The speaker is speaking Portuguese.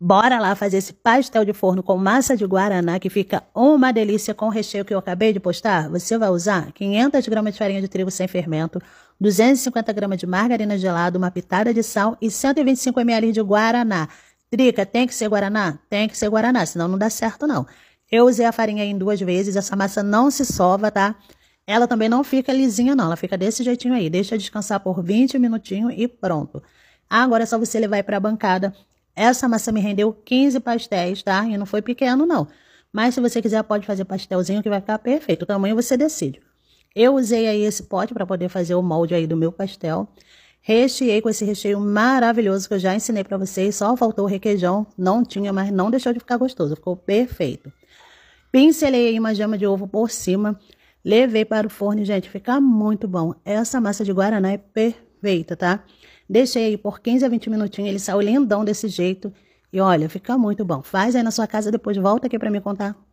Bora lá fazer esse pastel de forno com massa de guaraná que fica uma delícia com o recheio que eu acabei de postar. Você vai usar 500 gramas de farinha de trigo sem fermento, 250 gramas de margarina gelada, uma pitada de sal e 125 ml de guaraná. Trica, tem que ser guaraná? Tem que ser guaraná, senão não dá certo não. Eu usei a farinha em duas vezes, essa massa não se sova, tá? Ela também não fica lisinha não, ela fica desse jeitinho aí. Deixa descansar por 20 minutinhos e pronto. Agora é só você levar para a bancada essa massa me rendeu 15 pastéis, tá? E não foi pequeno, não. Mas se você quiser, pode fazer pastelzinho que vai ficar perfeito. O tamanho você decide. Eu usei aí esse pote para poder fazer o molde aí do meu pastel. Recheei com esse recheio maravilhoso que eu já ensinei para vocês. Só faltou o requeijão. Não tinha, mas não deixou de ficar gostoso. Ficou perfeito. Pincelei aí uma gema de ovo por cima. Levei para o forno, gente. Fica muito bom. Essa massa de guaraná é perfeita feita, tá? Deixei aí por 15 a 20 minutinhos, ele saiu lindão desse jeito. E olha, fica muito bom. Faz aí na sua casa, depois volta aqui para me contar